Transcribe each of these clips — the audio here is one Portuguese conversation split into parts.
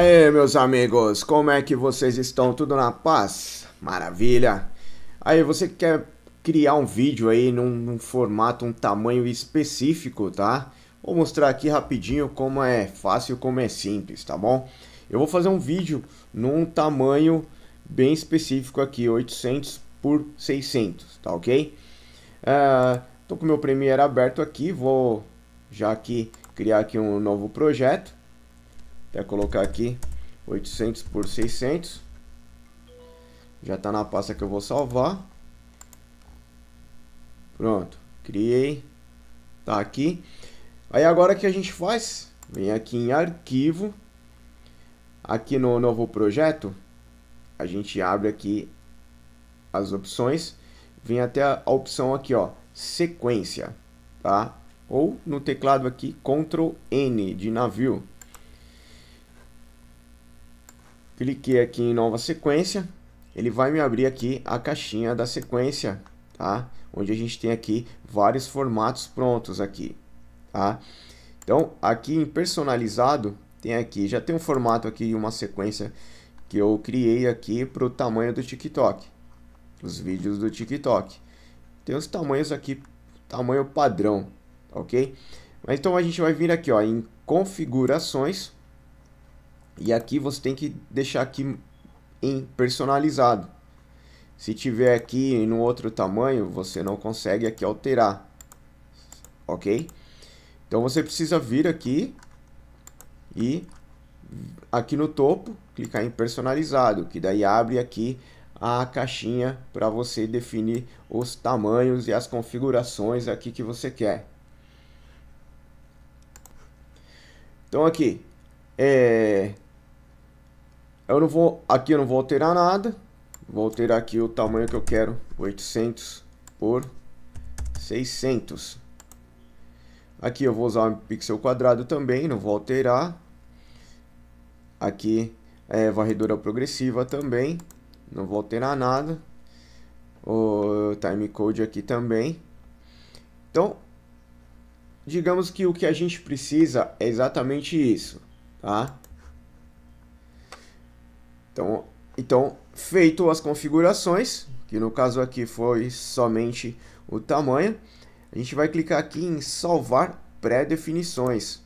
aí, meus amigos, como é que vocês estão? Tudo na paz? Maravilha! Aí, você quer criar um vídeo aí num, num, formato, um tamanho específico, tá? Vou mostrar aqui rapidinho como é fácil, como é simples, tá bom? Eu vou fazer um vídeo num tamanho bem específico aqui, 800 por 600, tá ok? Uh, tô com o meu Premiere aberto aqui, vou já aqui criar aqui um novo projeto até colocar aqui 800 por 600. Já está na pasta que eu vou salvar. Pronto, criei. Tá aqui. Aí agora o que a gente faz? Vem aqui em arquivo. Aqui no novo projeto, a gente abre aqui as opções. Vem até a opção aqui, ó, sequência, tá? Ou no teclado aqui, Ctrl N de navio. Cliquei aqui em nova sequência, ele vai me abrir aqui a caixinha da sequência, tá? Onde a gente tem aqui vários formatos prontos aqui, tá? Então, aqui em personalizado, tem aqui, já tem um formato aqui e uma sequência que eu criei aqui para o tamanho do TikTok, os vídeos do TikTok. Tem os tamanhos aqui, tamanho padrão, ok? Mas então a gente vai vir aqui, ó, em configurações, e aqui você tem que deixar aqui em personalizado. Se tiver aqui em um outro tamanho, você não consegue aqui alterar. Ok? Então você precisa vir aqui e aqui no topo, clicar em personalizado, que daí abre aqui a caixinha para você definir os tamanhos e as configurações aqui que você quer. Então aqui, é, eu não vou, aqui eu não vou alterar nada. Vou alterar aqui o tamanho que eu quero, 800 por 600. Aqui eu vou usar um pixel quadrado também, não vou alterar. Aqui é varredura progressiva também, não vou alterar nada. O timecode aqui também. Então, digamos que o que a gente precisa é exatamente isso, tá? Então, então, feito as configurações, que no caso aqui foi somente o tamanho, a gente vai clicar aqui em salvar pré-definições.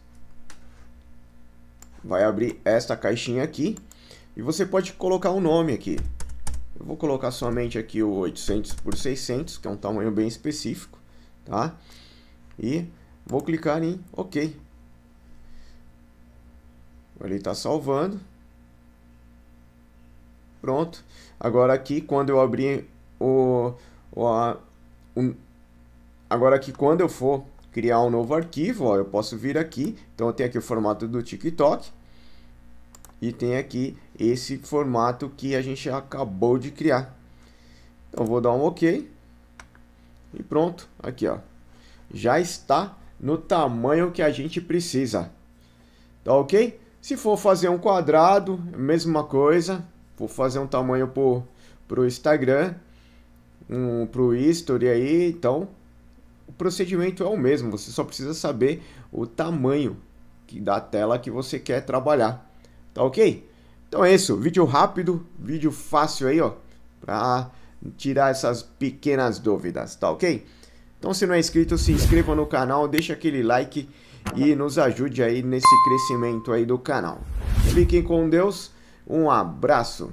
Vai abrir esta caixinha aqui e você pode colocar o um nome aqui. Eu vou colocar somente aqui o 800 por 600, que é um tamanho bem específico, tá? E vou clicar em OK. Ele está salvando. Pronto. Agora aqui, quando eu abrir o, o, a, agora aqui, quando eu for criar um novo arquivo, ó, eu posso vir aqui. Então, eu tenho aqui o formato do TikTok. E tem aqui esse formato que a gente acabou de criar. Então, vou dar um OK. E pronto. Aqui, ó. Já está no tamanho que a gente precisa. Tá ok? Se for fazer um quadrado, mesma coisa. Vou fazer um tamanho para pro Instagram, um pro History aí, então o procedimento é o mesmo, você só precisa saber o tamanho que da tela que você quer trabalhar. Tá ok? Então é isso, vídeo rápido, vídeo fácil aí, ó, para tirar essas pequenas dúvidas, tá ok? Então se não é inscrito, se inscreva no canal, deixa aquele like e nos ajude aí nesse crescimento aí do canal. Fiquem com Deus um abraço!